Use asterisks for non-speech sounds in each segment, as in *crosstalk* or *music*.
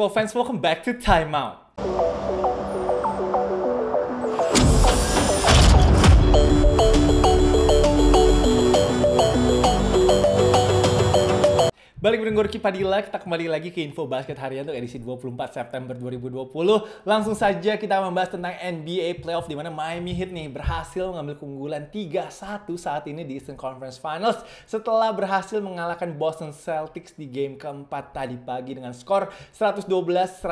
Well fans, welcome back to Timeout. Balik bareng Gorky Padilla, kita kembali lagi ke Info Basket Harian untuk edisi 24 September 2020. Langsung saja kita membahas tentang NBA Playoff di mana Miami Heat nih berhasil mengambil keunggulan 3-1 saat ini di Eastern Conference Finals setelah berhasil mengalahkan Boston Celtics di game keempat tadi pagi dengan skor 112-109.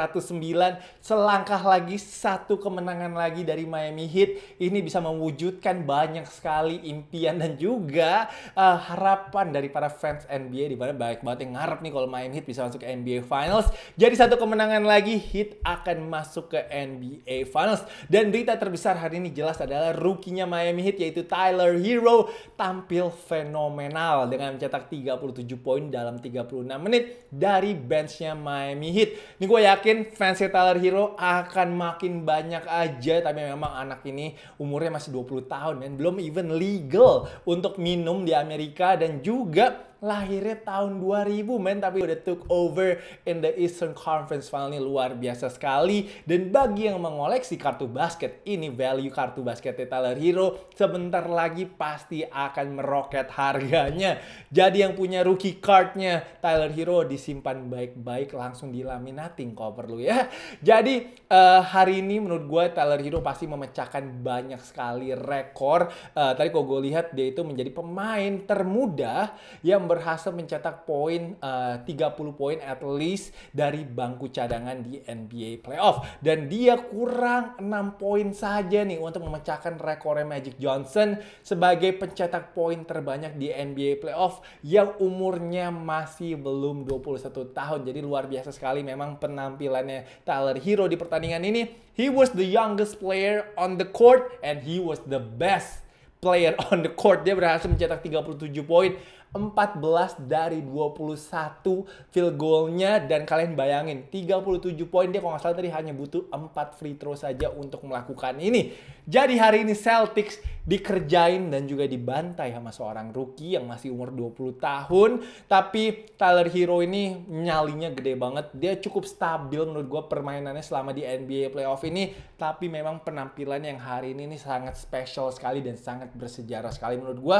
Selangkah lagi, satu kemenangan lagi dari Miami Heat. Ini bisa mewujudkan banyak sekali impian dan juga uh, harapan dari para fans NBA di mana baik banget sampai ngarep nih kalau Miami Heat bisa masuk ke NBA Finals. Jadi satu kemenangan lagi Heat akan masuk ke NBA Finals. Dan berita terbesar hari ini jelas adalah rukinya Miami Heat yaitu Tyler Hero tampil fenomenal dengan mencetak 37 poin dalam 36 menit dari benchnya Miami Heat. Ini gue yakin fansnya Tyler Hero akan makin banyak aja tapi memang anak ini umurnya masih 20 tahun dan belum even legal untuk minum di Amerika dan juga lahirnya tahun 2000 men tapi udah took over in the Eastern Conference Final ini luar biasa sekali dan bagi yang mengoleksi kartu basket ini value kartu basket Tyler Hero sebentar lagi pasti akan meroket harganya jadi yang punya rookie cardnya Tyler Hero disimpan baik-baik langsung dilaminating kalau perlu ya jadi uh, hari ini menurut gue Tyler Hero pasti memecahkan banyak sekali rekor uh, tadi kalau gue lihat dia itu menjadi pemain termuda yang berhasil mencetak poin eh, uh, 30 poin at least dari bangku cadangan di NBA playoff dan dia kurang 6 poin saja nih untuk memecahkan rekor Magic Johnson sebagai pencetak poin terbanyak di NBA playoff yang umurnya masih belum 21 tahun. Jadi luar biasa sekali memang penampilannya Tyler Hero di pertandingan ini. He was the youngest player on the court and he was the best player *laughs* on the court. Dia berhasil mencetak 37 poin. 14 dari 21 field goalnya dan kalian bayangin 37 poin dia kalau nggak salah tadi hanya butuh 4 free throw saja untuk melakukan ini. Jadi hari ini Celtics dikerjain dan juga dibantai sama seorang rookie yang masih umur 20 tahun. Tapi Tyler Hero ini nyalinya gede banget. Dia cukup stabil menurut gue permainannya selama di NBA playoff ini. Tapi memang penampilan yang hari ini, ini sangat special sekali dan sangat bersejarah sekali menurut gue.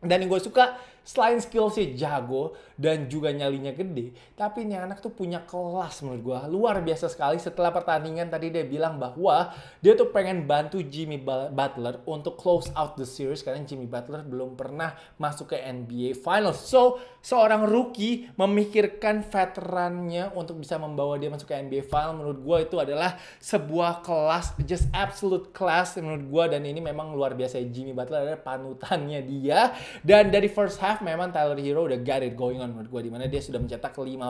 Dan yang gue suka selain skill sih jago dan juga nyalinya gede, tapi ini anak tuh punya kelas menurut gue. Luar biasa sekali setelah pertandingan tadi dia bilang bahwa dia tuh pengen bantu Jimmy Butler untuk close out the series karena Jimmy Butler belum pernah masuk ke NBA Finals. So, seorang rookie memikirkan veterannya untuk bisa membawa dia masuk ke NBA Finals menurut gue itu adalah sebuah kelas, just absolute class menurut gue dan ini memang luar biasa Jimmy Butler adalah panutannya dia dan dari first half memang Tyler Hero udah got it going on menurut gue dimana dia sudah mencetak 15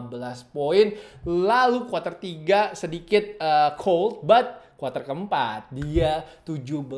poin lalu quarter 3 sedikit uh, cold but quarter keempat dia 17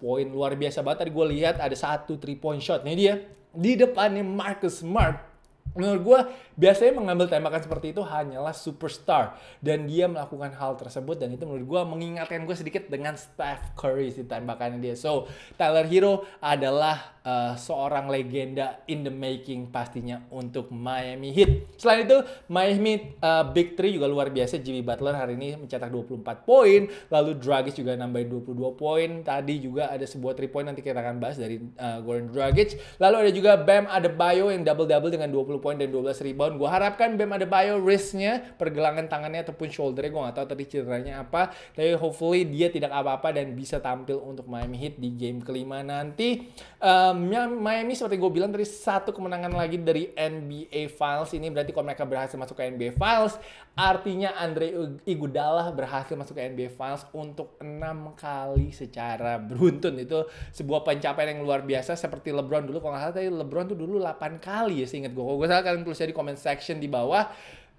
poin luar biasa banget tadi gue lihat ada satu three point shot nih dia di depannya Marcus Smart Menurut gue, biasanya mengambil tembakan seperti itu hanyalah superstar. Dan dia melakukan hal tersebut. Dan itu menurut gue mengingatkan gue sedikit dengan Steph Curry di tembakan dia. So, Tyler Hero adalah uh, seorang legenda in the making pastinya untuk Miami Heat. Selain itu, Miami uh, Big Three juga luar biasa. Jimmy Butler hari ini mencetak 24 poin, lalu Dragic juga nambahin 22 poin. Tadi juga ada sebuah 3 point nanti kita akan bahas dari uh, Goran Dragic. Lalu ada juga Bam Adebayo yang double-double dengan 20 poin dan 12 rebound. Gue harapkan Bam Adebayo wristnya, pergelangan tangannya ataupun shouldernya, gue gak tahu tadi ceritanya apa. Tapi hopefully dia tidak apa-apa dan bisa tampil untuk Miami Heat di game kelima nanti. Um, Miami seperti gue bilang tadi satu kemenangan lagi dari NBA Finals ini berarti kalau mereka berhasil masuk ke NBA Finals artinya Andre Iguodala berhasil masuk ke NBA Finals untuk enam kali secara beruntun itu sebuah pencapaian yang luar biasa seperti LeBron dulu kalau nggak salah tadi LeBron tuh dulu 8 kali ya seingat gue kalau gue salah kalian tulis di comment section di bawah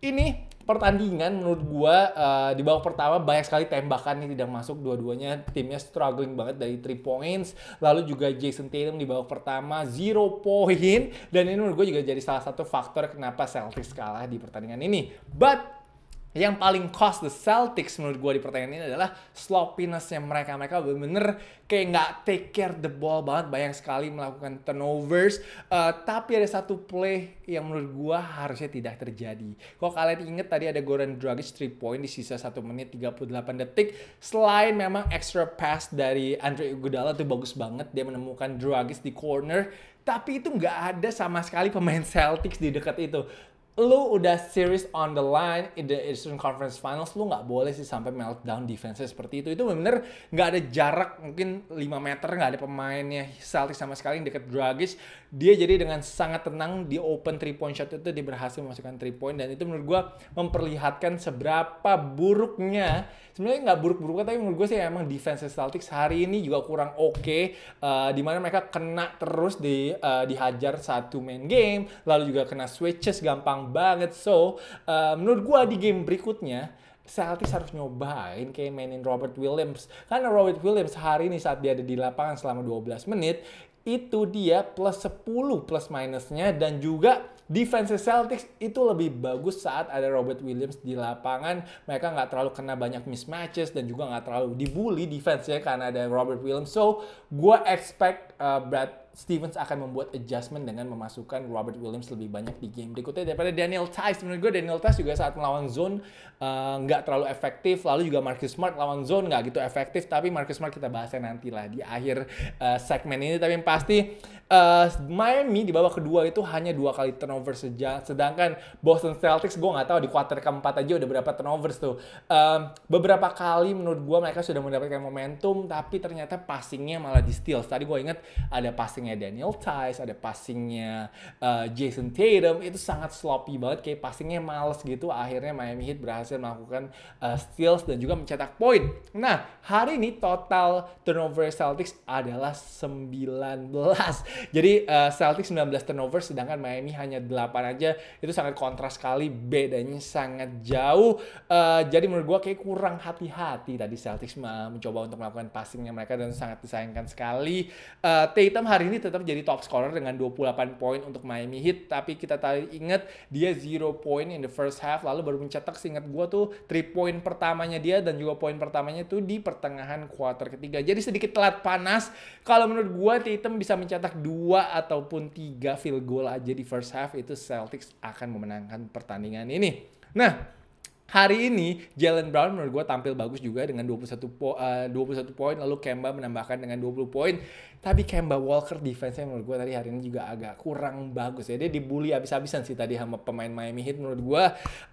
ini pertandingan menurut gua uh, di babak pertama banyak sekali tembakan yang tidak masuk dua-duanya timnya struggling banget dari three points lalu juga Jason Tatum di babak pertama zero point dan ini menurut gua juga jadi salah satu faktor kenapa Celtics kalah di pertandingan ini but yang paling cost the Celtics menurut gue di pertandingan ini adalah sloppinessnya mereka. Mereka bener-bener kayak nggak take care the ball banget. Banyak sekali melakukan turnovers. Uh, tapi ada satu play yang menurut gue harusnya tidak terjadi. Kalau kalian inget tadi ada Goran Dragic 3 point di sisa 1 menit 38 detik. Selain memang extra pass dari Andre Iguodala tuh bagus banget. Dia menemukan Dragic di corner tapi itu nggak ada sama sekali pemain *laughs* Celtics di dekat itu lu udah series on the line in the Eastern Conference Finals, lu nggak boleh sih sampai meltdown defense seperti itu. Itu bener nggak ada jarak mungkin 5 meter, nggak ada pemainnya Celtics sama sekali yang deket Dragic. Dia jadi dengan sangat tenang di open 3 point shot itu dia berhasil memasukkan 3 point dan itu menurut gue memperlihatkan seberapa buruknya sebenarnya nggak buruk buruknya tapi menurut gue sih emang defense Celtics hari ini juga kurang oke okay, uh, eh, di mereka kena terus di uh, dihajar satu main game lalu juga kena switches gampang banget. So, uh, menurut gue di game berikutnya Celtics harus nyobain kayak mainin Robert Williams. Karena Robert Williams hari ini saat dia ada di lapangan selama 12 menit, itu dia plus 10 plus minusnya dan juga defense Celtics itu lebih bagus saat ada Robert Williams di lapangan. Mereka nggak terlalu kena banyak mismatches dan juga nggak terlalu dibully defense-nya karena ada Robert Williams. So, gue expect uh, Brad Stevens akan membuat adjustment dengan memasukkan Robert Williams lebih banyak di game berikutnya daripada Daniel Tice. Menurut gue Daniel Tice juga saat melawan zone eh, nggak uh, terlalu efektif. Lalu juga Marcus Smart lawan zone nggak gitu efektif. Tapi Marcus Smart kita bahasnya nanti lah di akhir uh, segmen ini. Tapi yang pasti uh, Miami di babak kedua itu hanya dua kali turnover saja. Sedangkan Boston Celtics gue nggak tahu di quarter keempat aja udah berapa turnover tuh. Uh, beberapa kali menurut gue mereka sudah mendapatkan momentum tapi ternyata passingnya malah di steal. Tadi gue inget ada passing passingnya Daniel Tice, ada passingnya uh, Jason Tatum itu sangat sloppy banget kayak passingnya males gitu. Akhirnya Miami Heat berhasil melakukan uh, steals dan juga mencetak poin. Nah, hari ini total turnover Celtics adalah 19. Jadi uh, Celtics 19 turnover sedangkan Miami hanya 8 aja. Itu sangat kontras sekali, bedanya sangat jauh. Uh, jadi menurut gua kayak kurang hati-hati tadi Celtics mencoba untuk melakukan passingnya mereka dan sangat disayangkan sekali. Uh, Tatum hari ini tetap jadi top scorer dengan 28 poin untuk Miami Heat, tapi kita tadi ingat dia zero point in the first half, lalu baru mencetak seingat gue tuh 3 point pertamanya dia dan juga poin pertamanya tuh di pertengahan quarter ketiga. Jadi sedikit telat panas. Kalau menurut gue Tatum bisa mencetak dua ataupun tiga field goal aja di first half, itu Celtics akan memenangkan pertandingan ini. Nah, Hari ini Jalen Brown menurut gue tampil bagus juga dengan 21 po eh, uh, 21 poin lalu Kemba menambahkan dengan 20 poin. Tapi Kemba Walker defense-nya menurut gue tadi hari ini juga agak kurang bagus ya. Dia dibully habis-habisan sih tadi sama pemain Miami Heat menurut gue.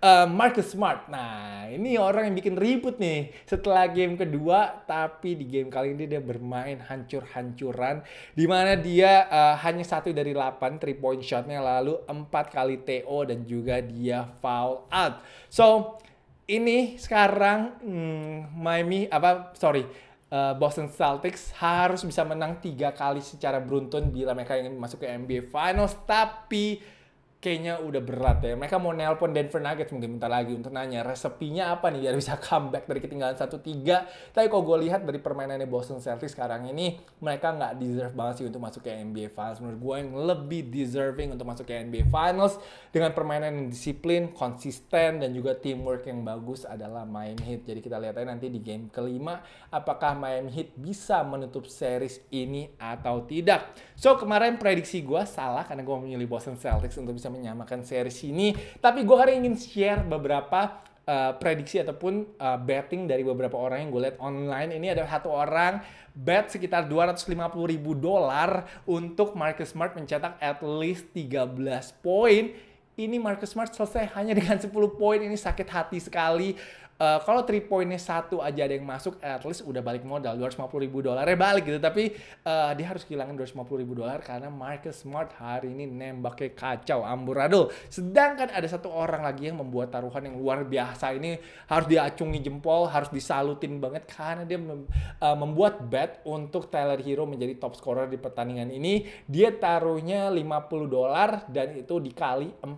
Uh, Marcus Smart. Nah, ini orang yang bikin ribut nih setelah game kedua tapi di game kali ini dia bermain hancur-hancuran di mana dia uh, hanya satu dari 8 three point shotnya lalu empat kali TO dan juga dia foul out. So, ini sekarang hmm, Miami apa sorry uh, Boston Celtics harus bisa menang tiga kali secara beruntun bila mereka ingin masuk ke NBA Finals tapi kayaknya udah berat ya. Mereka mau nelpon Denver Nuggets mungkin bentar lagi untuk nanya resepinya apa nih biar bisa *laughs* comeback dari ketinggalan 1-3. Tapi kalau gue lihat dari permainannya Boston Celtics sekarang ini, mereka nggak deserve banget sih untuk masuk ke NBA Finals. Menurut gue yang lebih deserving untuk masuk ke NBA Finals dengan permainan yang disiplin, konsisten, dan juga teamwork yang bagus adalah Miami Heat. Jadi kita lihat aja nanti di game kelima, apakah Miami Heat bisa menutup series ini atau tidak. So, kemarin prediksi gue salah karena gue memilih Boston Celtics untuk bisa menyamakan series ini. Tapi gue hari ingin share beberapa uh, prediksi ataupun uh, betting dari beberapa orang yang gue lihat online ini ada satu orang bet sekitar 250 ribu dolar untuk Marcus Smart mencetak at least 13 poin ini Marcus Smart selesai hanya dengan 10 poin ini sakit hati sekali Uh, kalau three pointnya satu aja ada yang masuk, at least udah balik modal 250 ribu dolar ya balik gitu. Tapi uh, dia harus kehilangan 250 ribu dolar karena Marcus Smart hari ini nembaknya kacau amburadul. Sedangkan ada satu orang lagi yang membuat taruhan yang luar biasa ini harus diacungi jempol, harus disalutin banget karena dia mem uh, membuat bet untuk Tyler Hero menjadi top scorer di pertandingan ini. Dia taruhnya 50 dolar dan itu dikali 40.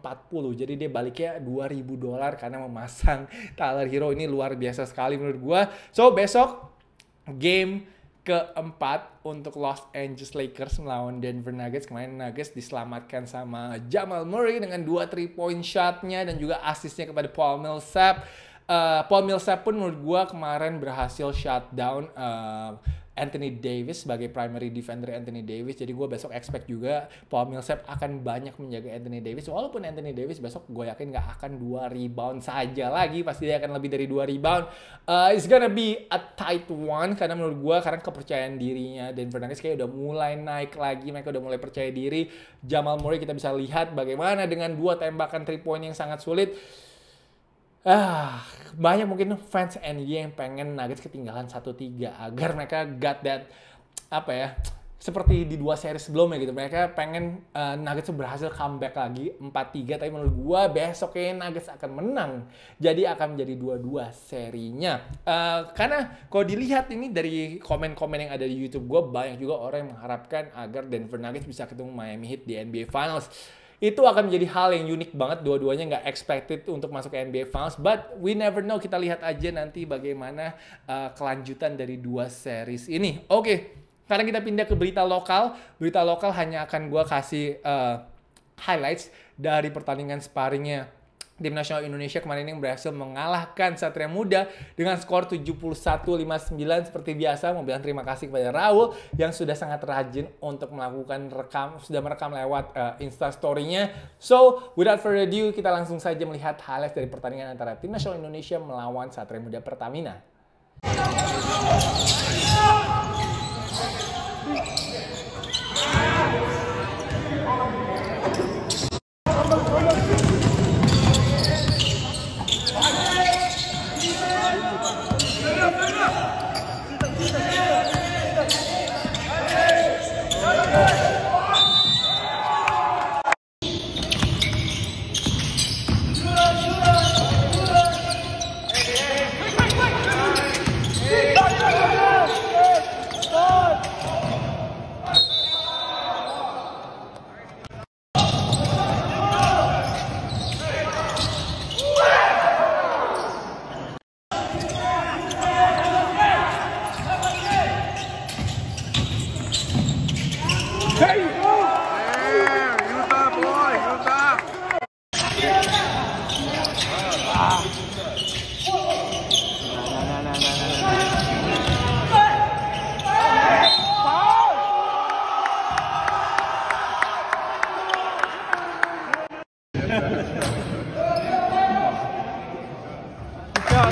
Jadi dia baliknya 2000 dolar karena memasang Tyler Hero ini luar biasa sekali menurut gue. So besok game keempat untuk Los Angeles Lakers melawan Denver Nuggets. Kemarin Nuggets diselamatkan sama Jamal Murray dengan dua three point shotnya dan juga asisnya kepada Paul Millsap. Uh, Paul Millsap pun menurut gue kemarin berhasil shutdown uh, Anthony Davis sebagai primary defender Anthony Davis. Jadi gue besok expect juga Paul Millsap akan banyak menjaga Anthony Davis. Walaupun Anthony Davis besok gue yakin gak akan dua rebound saja lagi. Pasti dia akan lebih dari dua rebound. Uh, it's gonna be a tight one karena menurut gue karena kepercayaan dirinya dan Nuggets kayak udah mulai naik lagi. Mereka udah mulai percaya diri. Jamal Murray kita bisa lihat bagaimana dengan dua tembakan three point yang sangat sulit ah banyak mungkin fans NBA yang pengen Nuggets ketinggalan 1-3 agar mereka got that apa ya seperti di dua seri sebelumnya gitu mereka pengen uh, Nuggets berhasil comeback lagi 4-3 tapi menurut gua besoknya Nuggets akan menang jadi akan menjadi dua-dua serinya uh, karena kalau dilihat ini dari komen-komen yang ada di YouTube gua banyak juga orang yang mengharapkan agar Denver Nuggets bisa ketemu Miami Heat di NBA Finals itu akan menjadi hal yang unik banget dua-duanya nggak expected untuk masuk ke NBA Finals but we never know kita lihat aja nanti bagaimana uh, kelanjutan dari dua series ini oke okay. sekarang kita pindah ke berita lokal berita lokal hanya akan gue kasih uh, highlights dari pertandingan sparringnya tim nasional Indonesia kemarin ini berhasil mengalahkan Satria Muda dengan skor 71-59 seperti biasa mau bilang terima kasih kepada Raul yang sudah sangat rajin untuk melakukan rekam sudah merekam lewat uh, Insta story-nya. So, without further ado kita langsung saja melihat highlights dari pertandingan antara tim nasional Indonesia melawan Satria Muda Pertamina.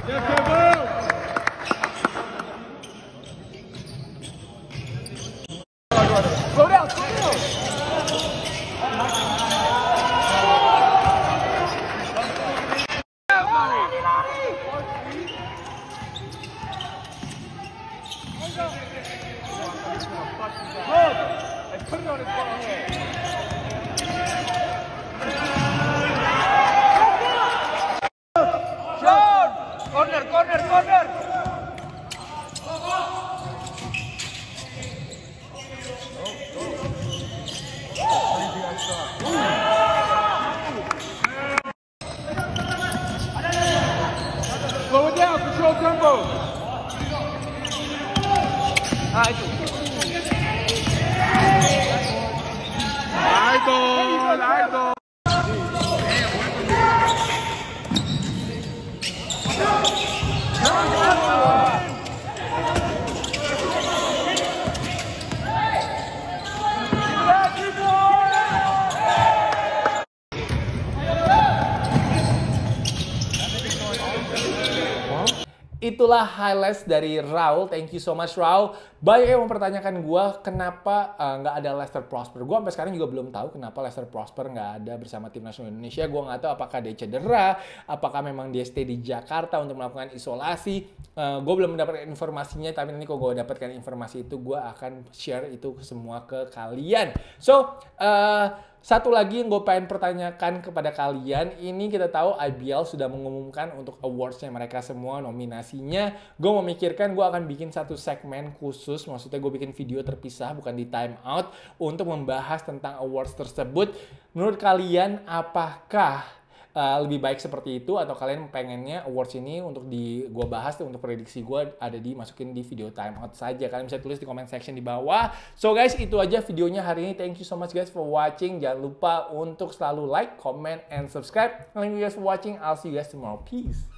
Yeah, itulah highlights dari Raul. Thank you so much Raul. Banyak yang mempertanyakan gue kenapa eh, nggak uh, ada Lester Prosper. Gue sampai sekarang juga belum tahu kenapa Lester Prosper nggak ada bersama tim nasional Indonesia. Gue nggak tahu apakah dia cedera, apakah memang dia stay di Jakarta untuk melakukan isolasi. Uh, eh, gue belum mendapatkan informasinya, tapi nanti kalau gue dapatkan informasi itu, gue akan share itu semua ke kalian. So, uh, satu lagi yang gue pengen pertanyakan kepada kalian, ini kita tahu IBL sudah mengumumkan untuk awardsnya mereka semua, nominasinya. Gue memikirkan gue akan bikin satu segmen khusus, maksudnya gue bikin video terpisah, bukan di time out, untuk membahas tentang awards tersebut. Menurut kalian, apakah Eh, lebih baik seperti itu atau kalian pengennya awards ini untuk di gua bahas untuk prediksi gua ada dimasukin di video timeout saja. Kalian bisa tulis di comment section di bawah. So guys, itu aja videonya hari ini. Thank you so much guys for watching. Jangan lupa untuk selalu like, comment and subscribe. Thank you guys for watching. I'll see you guys tomorrow. Peace.